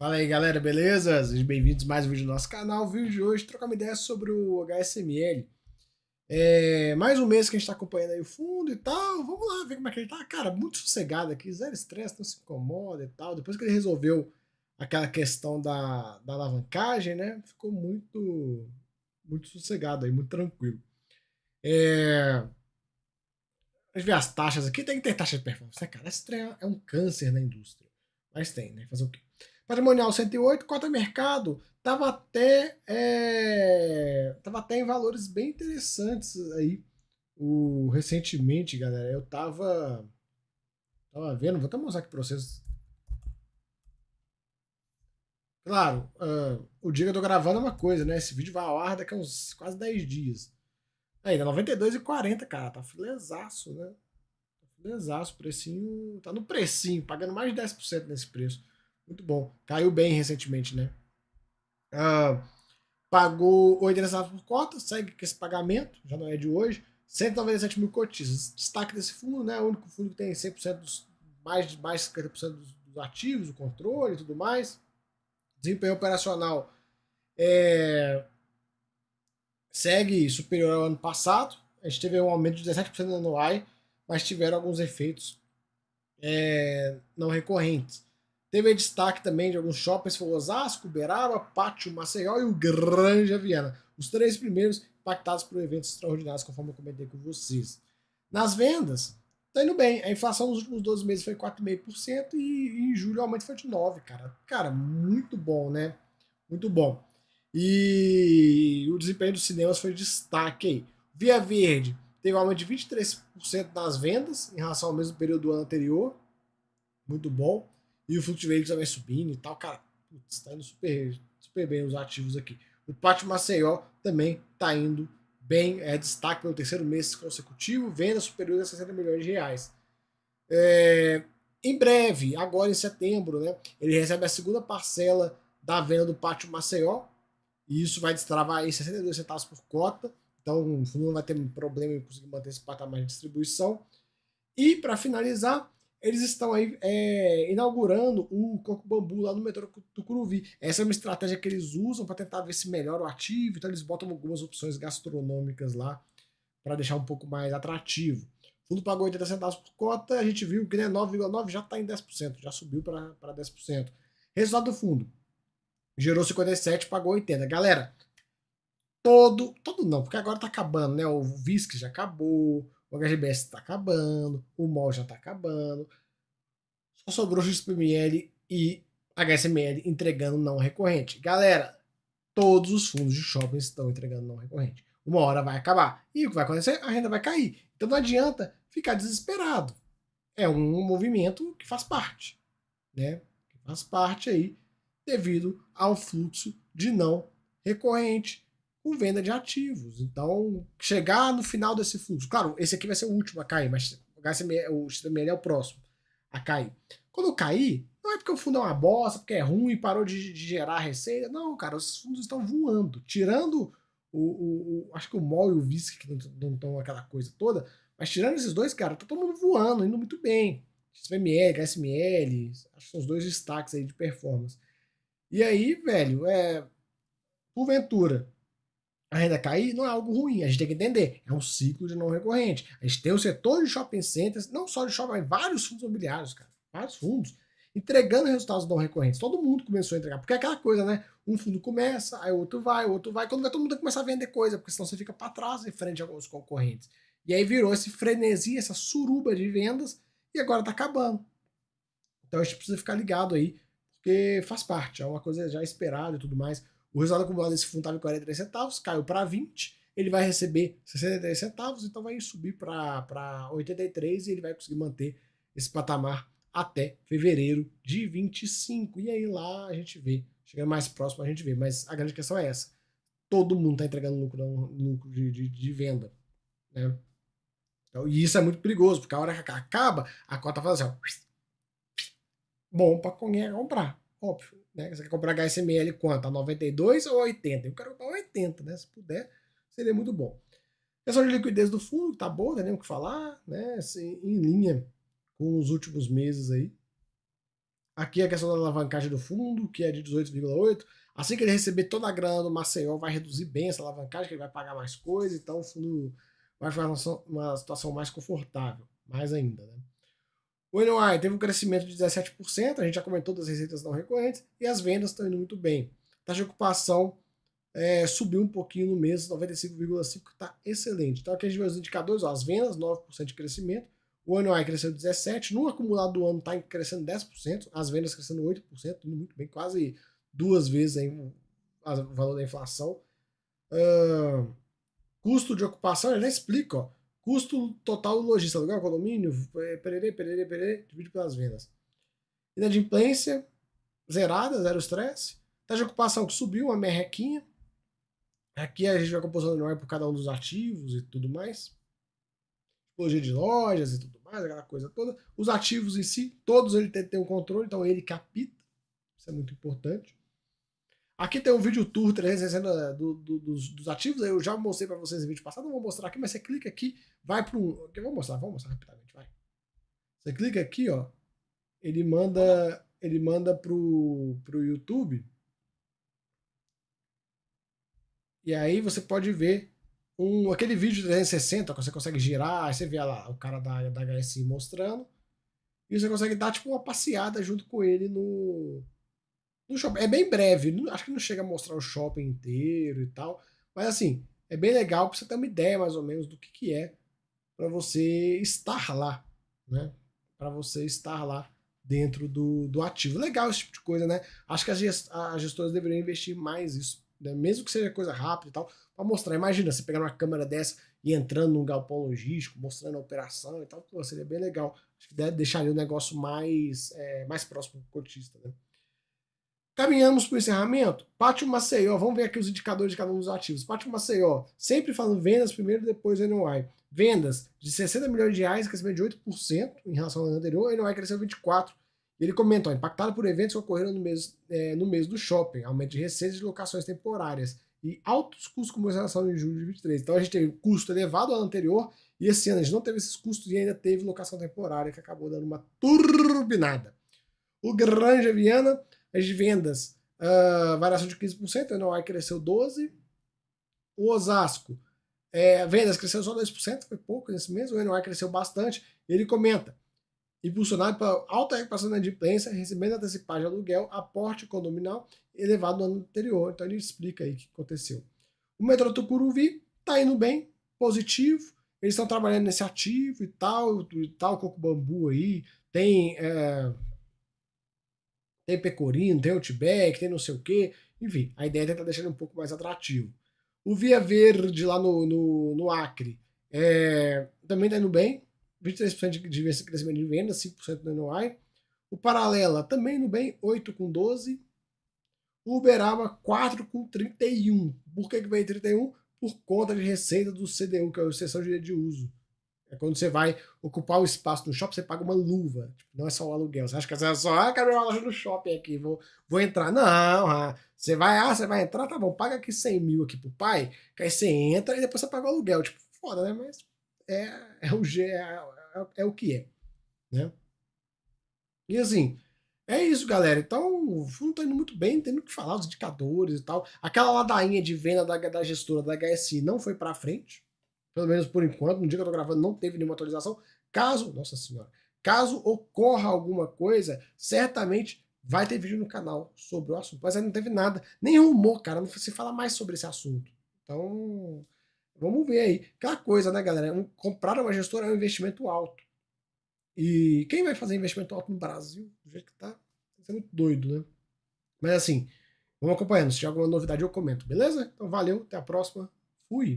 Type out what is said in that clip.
Fala aí galera, beleza? Sejam bem-vindos a mais um vídeo do nosso canal. O vídeo de hoje trocar uma ideia sobre o HSML. É mais um mês que a gente está acompanhando aí o fundo e tal. Vamos lá ver como é que ele tá. Cara, muito sossegado aqui, zero estresse, não se incomoda e tal. Depois que ele resolveu aquela questão da, da alavancagem, né? Ficou muito, muito sossegado aí, muito tranquilo. É... Vamos ver as taxas aqui. Tem que ter taxa de performance, né, cara? É essa trem é um câncer na indústria. Mas tem, né? Fazer o quê? Patrimonial 108, cota mercado, tava até, é, tava até em valores bem interessantes aí. O, recentemente, galera, eu tava, tava vendo, vou até mostrar aqui para vocês. Claro, uh, o dia que eu tô gravando é uma coisa, né? Esse vídeo vai ao ar daqui a uns quase 10 dias. Ainda 92,40, cara, tá filezaço, né? Tá filezaço, precinho, tá no precinho, pagando mais de 10% nesse preço. Muito bom. Caiu bem recentemente, né? Ah, pagou 8 interessados por cota, segue com esse pagamento, já não é de hoje. 197 mil cotistas. Destaque desse fundo, né? O único fundo que tem 100% dos, mais, mais de 50% dos, dos ativos, o controle e tudo mais. Desempenho operacional é, segue superior ao ano passado. A gente teve um aumento de 17% no anual, mas tiveram alguns efeitos é, não recorrentes. Teve destaque também de alguns shoppings, foi Osasco, Beraba, Pátio, Maceió e o Granja Viana. Os três primeiros impactados por eventos extraordinários, conforme eu comentei com vocês. Nas vendas, tá indo bem. A inflação nos últimos 12 meses foi 4,5% e em julho o aumento foi de 9%, cara. Cara, muito bom, né? Muito bom. E o desempenho dos cinemas foi destaque aí. Via Verde teve um aumento de 23% nas vendas em relação ao mesmo período do ano anterior. Muito bom. E o Fluxo Verde também subindo e tal, cara. Putz, tá indo super, super bem os ativos aqui. O Pátio Maceió também tá indo bem, é destaque pelo terceiro mês consecutivo, venda superior a 60 milhões de reais. É, em breve, agora em setembro, né, ele recebe a segunda parcela da venda do Pátio Maceió, e isso vai destravar aí 62 centavos por cota, então o fundo não vai ter problema em conseguir manter esse patamar de distribuição. E para finalizar, eles estão aí é, inaugurando o Coco Bambu lá no metrô do Curuvi. Essa é uma estratégia que eles usam para tentar ver se melhora o ativo, então eles botam algumas opções gastronômicas lá para deixar um pouco mais atrativo. O fundo pagou 80 centavos por cota, a gente viu que né, 9,9 já está em 10%, já subiu para 10%. Resultado do fundo, gerou 57, pagou 80. Galera, todo, todo não, porque agora está acabando, né? O VISC já acabou, o HGBS está acabando, o MOL já está acabando. Só sobrou XPML e HSML entregando não recorrente. Galera, todos os fundos de shopping estão entregando não recorrente. Uma hora vai acabar. E o que vai acontecer? A renda vai cair. Então não adianta ficar desesperado. É um movimento que faz parte. Né? Que faz parte aí devido ao fluxo de não recorrente com venda de ativos. Então, chegar no final desse fluxo. Claro, esse aqui vai ser o último a cair, mas o, XML é o próximo a cair. Quando cair, não é porque o fundo é uma bosta, porque é ruim, parou de, de gerar receita. Não, cara, os fundos estão voando. Tirando o, o, o acho que o MOL e o VISC, que não estão aquela coisa toda, mas tirando esses dois, cara, tá todo mundo voando, indo muito bem. XML, HSML, acho que são os dois destaques aí de performance. E aí, velho, é, porventura, a renda cair não é algo ruim, a gente tem que entender, é um ciclo de não recorrente. A gente tem o setor de shopping centers, não só de shopping, mas vários fundos imobiliários, cara, vários fundos, entregando resultados não recorrentes. Todo mundo começou a entregar, porque é aquela coisa, né? Um fundo começa, aí o outro vai, o outro vai, quando vai todo mundo começar a vender coisa, porque senão você fica para trás em frente aos concorrentes. E aí virou esse frenesi, essa suruba de vendas, e agora tá acabando. Então a gente precisa ficar ligado aí, porque faz parte, é uma coisa já esperada e tudo mais. O resultado acumulado desse fundo estava em 43 centavos, caiu para 20, ele vai receber 63 centavos, então vai subir para 83 e ele vai conseguir manter esse patamar até fevereiro de 25. E aí lá a gente vê, chegando mais próximo a gente vê, mas a grande questão é essa. Todo mundo está entregando lucro, lucro de, de, de venda. Né? Então, e isso é muito perigoso, porque a hora que acaba, a cota faz assim, ó, bom para quem é comprar. Óbvio, né? Você quer comprar HSML quanto? A 92 ou a 80? Eu quero comprar 80, né? Se puder, seria muito bom. Questão de liquidez do fundo, tá boa, não tem nem o que falar, né? Assim, em linha com os últimos meses aí. Aqui é a questão da alavancagem do fundo, que é de 18,8. Assim que ele receber toda a grana do Maceió, vai reduzir bem essa alavancagem, que ele vai pagar mais coisa, então o fundo vai ficar uma situação mais confortável, mais ainda, né? O NOI teve um crescimento de 17%, a gente já comentou das receitas não recorrentes, e as vendas estão indo muito bem. A taxa de ocupação é, subiu um pouquinho no mês, 95,5%, que está excelente. Então aqui a gente vê os indicadores, ó, as vendas, 9% de crescimento, o NOI cresceu 17%, no acumulado do ano está crescendo 10%, as vendas crescendo 8%, indo muito bem, quase duas vezes aí, o valor da inflação. Uh, custo de ocupação, ele explica, ó, Custo total do lojista, alugar condomínio, perere, é, perere, perere, divide pelas vendas. Inadimplência, zerada, zero estresse. Taxa de ocupação que subiu, uma merrequinha. Aqui a gente vai composição anual por cada um dos ativos e tudo mais. Tipologia de lojas e tudo mais, aquela coisa toda. Os ativos em si, todos ele tem, ter um controle, então ele capita. Isso é muito importante. Aqui tem um vídeo tour 360 do, do, dos, dos, ativos, eu já mostrei para vocês no vídeo passado, não vou mostrar aqui, mas você clica aqui, vai para Eu vou mostrar, vou mostrar rapidamente, vai. Você clica aqui, ó. Ele manda, ele manda pro, pro YouTube. E aí você pode ver um, aquele vídeo 360, que você consegue girar, aí você vê lá o cara da, da HSI mostrando. E você consegue dar tipo uma passeada junto com ele no, shopping. É bem breve, acho que não chega a mostrar o shopping inteiro e tal. Mas assim, é bem legal para você ter uma ideia mais ou menos do que, que é para você estar lá, né? Para você estar lá dentro do, do ativo. Legal esse tipo de coisa, né? Acho que as, gest as gestoras deveriam investir mais isso, né? mesmo que seja coisa rápida e tal, para mostrar. Imagina você pegar uma câmera dessa e entrando num galpão logístico, mostrando a operação e tal, pô, seria bem legal. Acho que deixaria o negócio mais, é, mais próximo do cotista, né? Caminhamos para o encerramento. Pátio Maceió, vamos ver aqui os indicadores de cada um dos ativos. Pátio Maceió, sempre falando vendas primeiro, depois NOI. Vendas de 60 milhões de reais, crescimento de 8% em relação ao ano anterior, NOI cresceu 24%. Ele comenta, ó, impactado por eventos que ocorreram no mês, é, no mês do shopping, aumento de receitas de locações temporárias e altos custos com relação em julho de 23. Então a gente teve custo elevado ao ano anterior e esse ano a gente não teve esses custos e ainda teve locação temporária que acabou dando uma turbinada. O Granja Viana as vendas, uh, variação de 15%, a Noai cresceu 12%. O Osasco, é, vendas cresceu só 2%, foi pouco nesse mês, o Noai cresceu bastante. Ele comenta, impulsionado pela alta recuperação da inadimplência, recebendo antecipado de aluguel, aporte condominal elevado no ano anterior. Então ele explica aí o que aconteceu. O metrô Tucuruvi está indo bem, positivo, eles estão trabalhando nesse ativo e tal, e tal, coco bambu aí, tem... É, tem pecorino, tem outback, tem não sei o quê. Enfim, a ideia é tentar deixar ele um pouco mais atrativo. O Via Verde lá no, no, no Acre é, também tá indo bem, 23% de crescimento de venda, 5% no NOI. O Paralela também indo bem, 8 com 12. O Uberaba 4 com 31. Por que, que veio 31? Por conta de receita do CDU, que é a exceção direito de uso. É quando você vai ocupar o espaço no shopping, você paga uma luva. Tipo, não é só o aluguel. Você acha que é só, ah, quero uma loja no shopping aqui, vou, vou entrar. Não, ah, você vai, ah, você vai entrar, tá bom, paga aqui 100 mil aqui pro pai, que aí você entra e depois você paga o aluguel. Tipo, foda, né? Mas é, é, o, é, é, é o que é, né? E assim, é isso, galera. Então, o fundo tá indo muito bem, tendo que falar dos indicadores e tal. Aquela ladainha de venda da, da gestora da HSI não foi pra frente, pelo menos por enquanto, no dia que eu tô gravando, não teve nenhuma atualização. Caso, nossa senhora, caso ocorra alguma coisa, certamente vai ter vídeo no canal sobre o assunto. Mas aí não teve nada, nem rumor, cara, não se fala mais sobre esse assunto. Então, vamos ver aí. Aquela coisa, né, galera? Um, comprar uma gestora é um investimento alto. E quem vai fazer investimento alto no Brasil? Do jeito que tá, é tá muito doido, né? Mas assim, vamos acompanhando. Se tiver alguma novidade, eu comento, beleza? Então valeu, até a próxima. Fui!